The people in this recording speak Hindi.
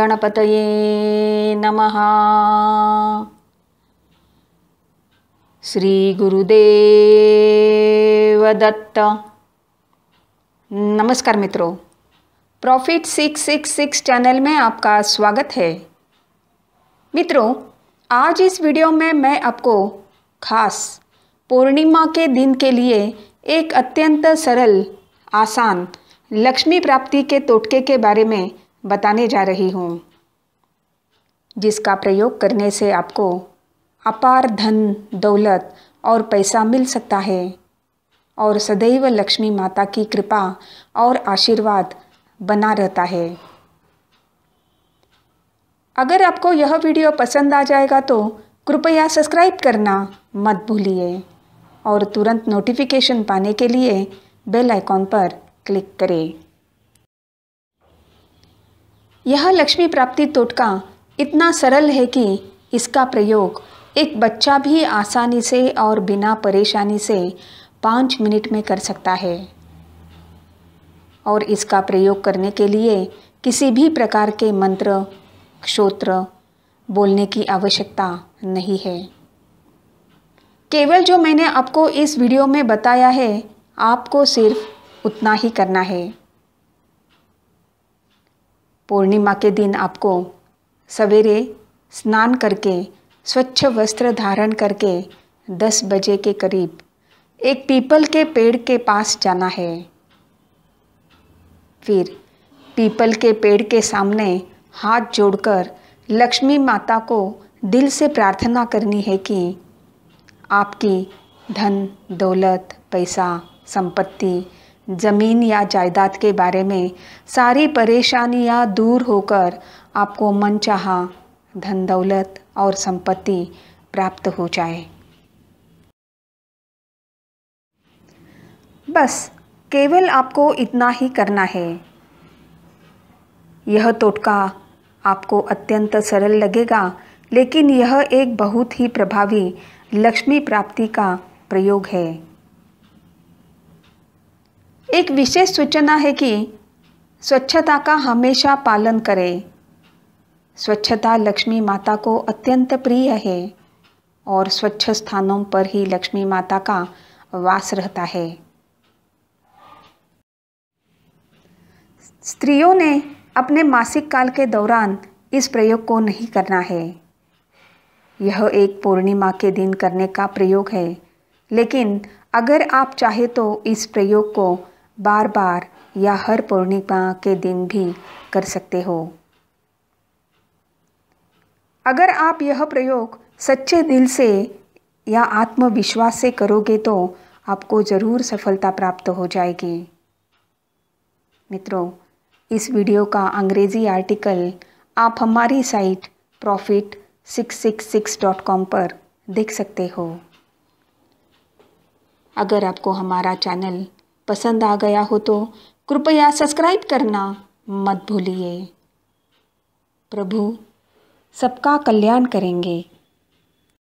गणपत नमः श्रीगुरुदेवदत्त नमस्कार मित्रों प्रॉफिट 666 चैनल में आपका स्वागत है मित्रों आज इस वीडियो में मैं आपको खास पूर्णिमा के दिन के लिए एक अत्यंत सरल आसान लक्ष्मी प्राप्ति के टोटके के बारे में बताने जा रही हूँ जिसका प्रयोग करने से आपको अपार धन दौलत और पैसा मिल सकता है और सदैव लक्ष्मी माता की कृपा और आशीर्वाद बना रहता है अगर आपको यह वीडियो पसंद आ जाएगा तो कृपया सब्सक्राइब करना मत भूलिए और तुरंत नोटिफिकेशन पाने के लिए बेल आइकॉन पर क्लिक करें यह लक्ष्मी प्राप्ति टोटका इतना सरल है कि इसका प्रयोग एक बच्चा भी आसानी से और बिना परेशानी से पाँच मिनट में कर सकता है और इसका प्रयोग करने के लिए किसी भी प्रकार के मंत्र क्षोत्र बोलने की आवश्यकता नहीं है केवल जो मैंने आपको इस वीडियो में बताया है आपको सिर्फ उतना ही करना है पूर्णिमा के दिन आपको सवेरे स्नान करके स्वच्छ वस्त्र धारण करके 10 बजे के करीब एक पीपल के पेड़ के पास जाना है फिर पीपल के पेड़ के सामने हाथ जोड़कर लक्ष्मी माता को दिल से प्रार्थना करनी है कि आपकी धन दौलत पैसा संपत्ति ज़मीन या जायदाद के बारे में सारी परेशानियां दूर होकर आपको मनचाहा धन दौलत और संपत्ति प्राप्त हो जाए बस केवल आपको इतना ही करना है यह टोटका आपको अत्यंत सरल लगेगा लेकिन यह एक बहुत ही प्रभावी लक्ष्मी प्राप्ति का प्रयोग है एक विशेष सूचना है कि स्वच्छता का हमेशा पालन करें स्वच्छता लक्ष्मी माता को अत्यंत प्रिय है और स्वच्छ स्थानों पर ही लक्ष्मी माता का वास रहता है स्त्रियों ने अपने मासिक काल के दौरान इस प्रयोग को नहीं करना है यह एक पूर्णिमा के दिन करने का प्रयोग है लेकिन अगर आप चाहे तो इस प्रयोग को बार बार या हर पूर्णिमा के दिन भी कर सकते हो अगर आप यह प्रयोग सच्चे दिल से या आत्मविश्वास से करोगे तो आपको ज़रूर सफलता प्राप्त हो जाएगी मित्रों इस वीडियो का अंग्रेज़ी आर्टिकल आप हमारी site profit six six six dot com पर देख सकते हो अगर आपको हमारा चैनल पसंद आ गया हो तो कृपया सब्सक्राइब करना मत भूलिए प्रभु सबका कल्याण करेंगे